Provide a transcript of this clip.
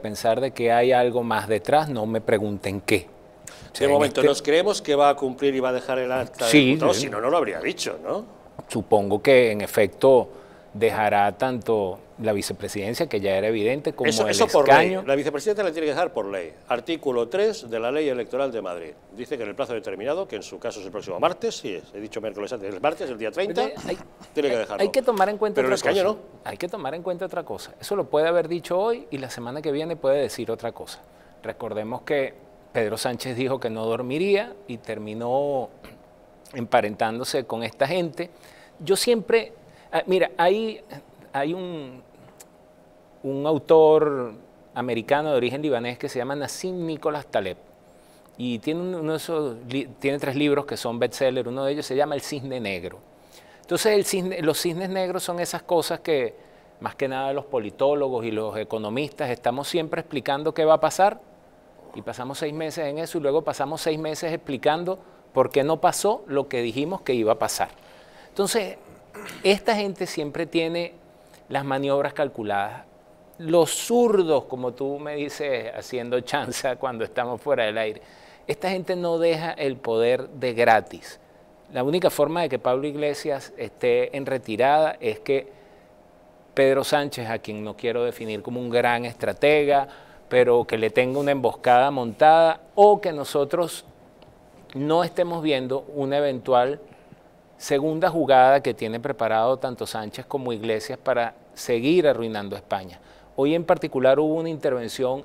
pensar de que hay algo más detrás, no me pregunten qué. de momento, este- nos creemos que va a cumplir y va a dejar el acta. Sí, de... no, si no, no lo habría dicho, ¿no? Supongo que en efecto dejará tanto la vicepresidencia, que ya era evidente, como el escaño. La vicepresidenta la tiene que dejar por ley. Artículo 3 de la Ley Electoral de Madrid. Dice que en el plazo determinado, que en su caso es el próximo martes, si es, he dicho miércoles antes, el martes, el día 30, tiene que dejarlo. Hay que tomar en cuenta el no. Hay que tomar en cuenta otra cosa. Eso lo puede haber dicho hoy y la semana que viene puede decir otra cosa. Recordemos que Pedro Sánchez dijo que no dormiría y terminó emparentándose con esta gente. Yo siempre Ah, mira, hay, un, autor americano de origen libanés que se llama Nassim Nicholas Taleb. Y tiene, tres libros que son bestseller. Uno de ellos se llama El Cisne Negro. Entonces, el los cisnes negros son esas cosas que, más que nada, los politólogos y los economistas estamos siempre explicando qué va a pasar. Y pasamos seis meses en eso y luego pasamos seis meses explicando por qué no pasó lo que dijimos que iba a pasar. Entonces, esta gente siempre tiene las maniobras calculadas. Los zurdos, como tú me dices, haciendo chanza cuando estamos fuera del aire, esta gente no deja el poder de gratis. La única forma de que Pablo Iglesias esté en retirada es que Pedro Sánchez, a quien no quiero definir como un gran estratega, pero que le tenga una emboscada montada, o que nosotros no estemos viendo una eventual segunda jugada que tiene preparado tanto Sánchez como Iglesias para seguir arruinando España. Hoy en particular hubo una intervención